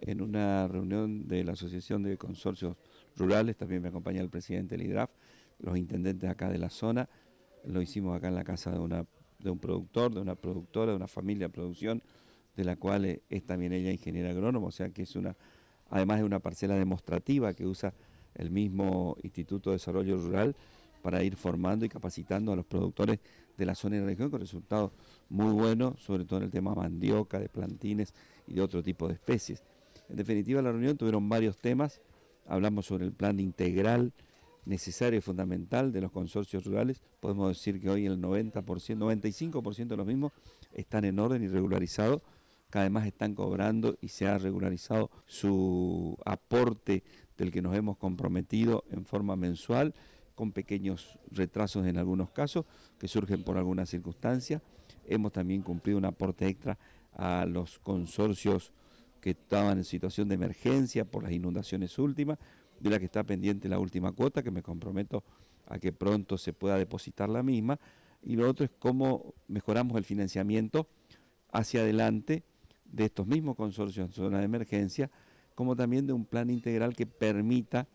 En una reunión de la Asociación de Consorcios Rurales, también me acompaña el presidente Lidraf, los intendentes acá de la zona, lo hicimos acá en la casa de, un productor, de una productora, de una familia de producción, de la cual eh, es también ella ingeniera agrónoma, o sea que es una, además de una parcela demostrativa que usa el mismo Instituto de Desarrollo Rural para ir formando y capacitando a los productores de la zona y la región con resultados muy buenos, sobre todo en el tema mandioca, de plantines y de otro tipo de especies. En definitiva, la reunión tuvieron varios temas. Hablamos sobre el plan integral necesario y fundamental de los consorcios rurales. Podemos decir que hoy el 90%, 95% de los mismos están en orden y regularizados, que además están cobrando y se ha regularizado su aporte del que nos hemos comprometido en forma mensual, con pequeños retrasos en algunos casos que surgen por alguna circunstancia. Hemos también cumplido un aporte extra a los consorcios que estaban en situación de emergencia por las inundaciones últimas, de la que está pendiente la última cuota, que me comprometo a que pronto se pueda depositar la misma, y lo otro es cómo mejoramos el financiamiento hacia adelante de estos mismos consorcios en zona de emergencia, como también de un plan integral que permita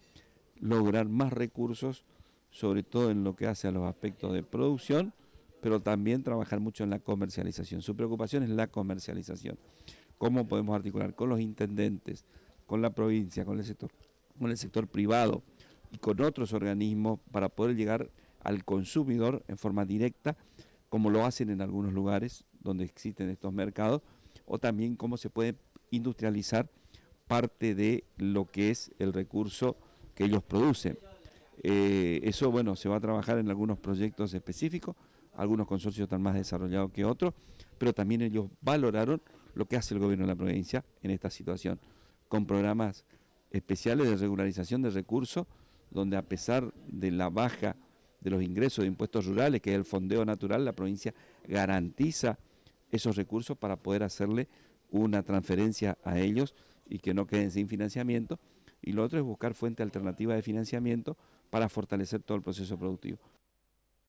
lograr más recursos, sobre todo en lo que hace a los aspectos de producción, pero también trabajar mucho en la comercialización. Su preocupación es la comercialización cómo podemos articular con los intendentes, con la provincia, con el sector, con el sector privado y con otros organismos para poder llegar al consumidor en forma directa, como lo hacen en algunos lugares donde existen estos mercados, o también cómo se puede industrializar parte de lo que es el recurso que ellos producen. Eh, eso, bueno, se va a trabajar en algunos proyectos específicos, algunos consorcios están más desarrollados que otros, pero también ellos valoraron lo que hace el gobierno de la provincia en esta situación, con programas especiales de regularización de recursos, donde a pesar de la baja de los ingresos de impuestos rurales, que es el fondeo natural, la provincia garantiza esos recursos para poder hacerle una transferencia a ellos y que no queden sin financiamiento. Y lo otro es buscar fuente alternativa de financiamiento para fortalecer todo el proceso productivo.